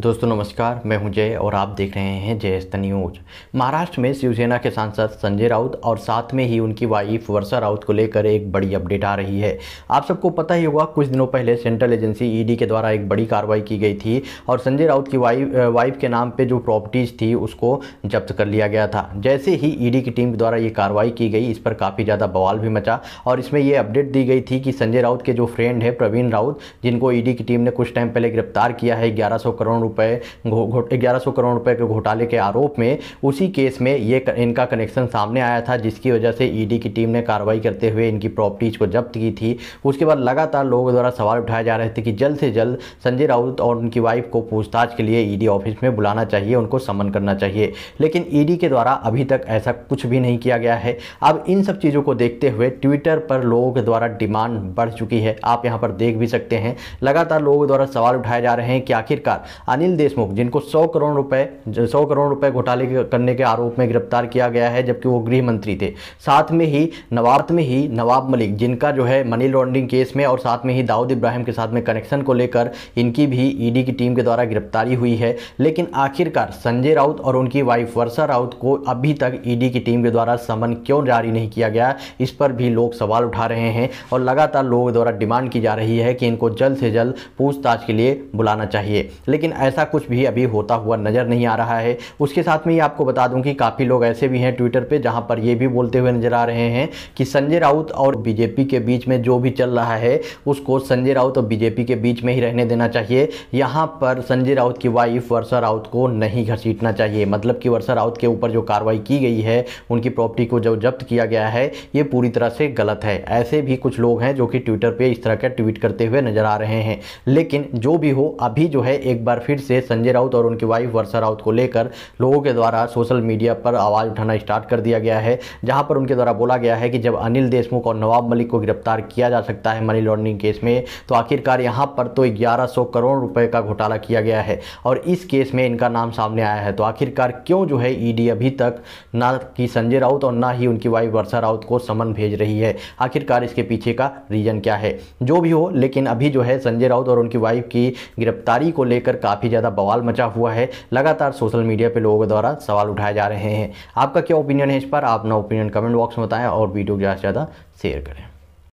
दोस्तों नमस्कार मैं हूं जय और आप देख रहे हैं जय स्त न्यूज महाराष्ट्र में शिवसेना के सांसद संजय राउत और साथ में ही उनकी वाइफ वर्षा राउत को लेकर एक बड़ी अपडेट आ रही है आप सबको पता ही होगा कुछ दिनों पहले सेंट्रल एजेंसी ईडी के द्वारा एक बड़ी कार्रवाई की गई थी और संजय राउत की वाइफ वाइफ के नाम पर जो प्रॉपर्टीज थी उसको जब्त कर लिया गया था जैसे ही ईडी की टीम द्वारा ये कार्रवाई की गई इस पर काफ़ी ज़्यादा बवाल भी मचा और इसमें यह अपडेट दी गई थी कि संजय राउत के जो फ्रेंड है प्रवीण राउत जिनको ईडी की टीम ने कुछ टाइम पहले गिरफ्तार किया है ग्यारह करोड़ रुपए ग्यारह सौ करोड़ रुपए के घोटाले के आरोप में उसी केस में ये इनका कनेक्शन सामने आया था जिसकी वजह से ईडी की टीम ने कार्रवाई करते हुए इनकी प्रॉपर्टीज़ को जब्त की थी उसके बाद लगातार लोगों द्वारा सवाल उठाए जा रहे थे कि जल्द से जल्द संजय राउत और उनकी वाइफ को पूछताछ के लिए ईडी ऑफिस में बुलाना चाहिए उनको समन करना चाहिए लेकिन ईडी के द्वारा अभी तक ऐसा कुछ भी नहीं किया गया है अब इन सब चीज़ों को देखते हुए ट्विटर पर लोगों के द्वारा डिमांड बढ़ चुकी है आप यहाँ पर देख भी सकते हैं लगातार लोगों द्वारा सवाल उठाए जा रहे हैं कि आखिरकार अनिल देशमुख जिनको 100 करोड़ रुपए 100 करोड़ रुपए घोटाले करने के आरोप में गिरफ्तार किया गया है जबकि वो गृह मंत्री थे साथ में ही नवाब में ही नवाब मलिक जिनका जो है मनी लॉन्ड्रिंग केस में और साथ में ही दाऊद इब्राहिम के साथ में कनेक्शन को लेकर इनकी भी ईडी की टीम के द्वारा गिरफ्तारी हुई है लेकिन आखिरकार संजय राउत और उनकी वाइफ वर्षा राउत को अभी तक ईडी की टीम के द्वारा समन क्यों जारी नहीं किया गया इस पर भी लोग सवाल उठा रहे हैं और लगातार लोगों द्वारा डिमांड की जा रही है कि इनको जल्द से जल्द पूछताछ के लिए बुलाना चाहिए लेकिन ऐसा कुछ भी अभी होता हुआ नज़र नहीं आ रहा है उसके साथ में ये आपको बता दूं कि काफ़ी लोग ऐसे भी हैं ट्विटर पे जहां पर ये भी बोलते हुए नज़र आ रहे हैं कि संजय राउत और बीजेपी के बीच में जो भी चल रहा है उसको संजय राउत और बीजेपी के बीच में ही रहने देना चाहिए यहाँ पर संजय राउत की वाइफ वर्षा राउत को नहीं घसीटना चाहिए मतलब कि वर्षा राउत के ऊपर जो कार्रवाई की गई है उनकी प्रॉपर्टी को जो जब्त किया गया है ये पूरी तरह से गलत है ऐसे भी कुछ लोग हैं जो कि ट्विटर पर इस तरह का ट्वीट करते हुए नज़र आ रहे हैं लेकिन जो भी हो अभी जो है एक बार फिर फिर से संजय राउत और उनकी वाइफ वर्षा राउत को लेकर लोगों के द्वारा सोशल मीडिया पर आवाज़ उठाना स्टार्ट कर दिया गया है जहां पर उनके द्वारा बोला गया है कि जब अनिल देशमुख और नवाब मलिक को गिरफ्तार किया जा सकता है मनी लॉन्ड्रिंग केस में तो आखिरकार यहाँ पर तो ग्यारह करोड़ रुपये का घोटाला किया गया है और इस केस में इनका नाम सामने आया है तो आखिरकार क्यों जो है ईडी e अभी तक ना कि संजय राउत और ना ही उनकी वाइफ वर्षा राउत को समन भेज रही है आखिरकार इसके पीछे का रीजन क्या है जो भी हो लेकिन अभी जो है संजय राउत और उनकी वाइफ की गिरफ्तारी को लेकर काफ़ी काफ़ी ज़्यादा बवाल मचा हुआ है लगातार सोशल मीडिया पर लोगों द्वारा सवाल उठाए जा रहे हैं आपका क्या ओपिनियन है इस पर आप अपना ओपिनियन कमेंट बॉक्स में बताएं और वीडियो को ज़्यादा से ज़्यादा शेयर करें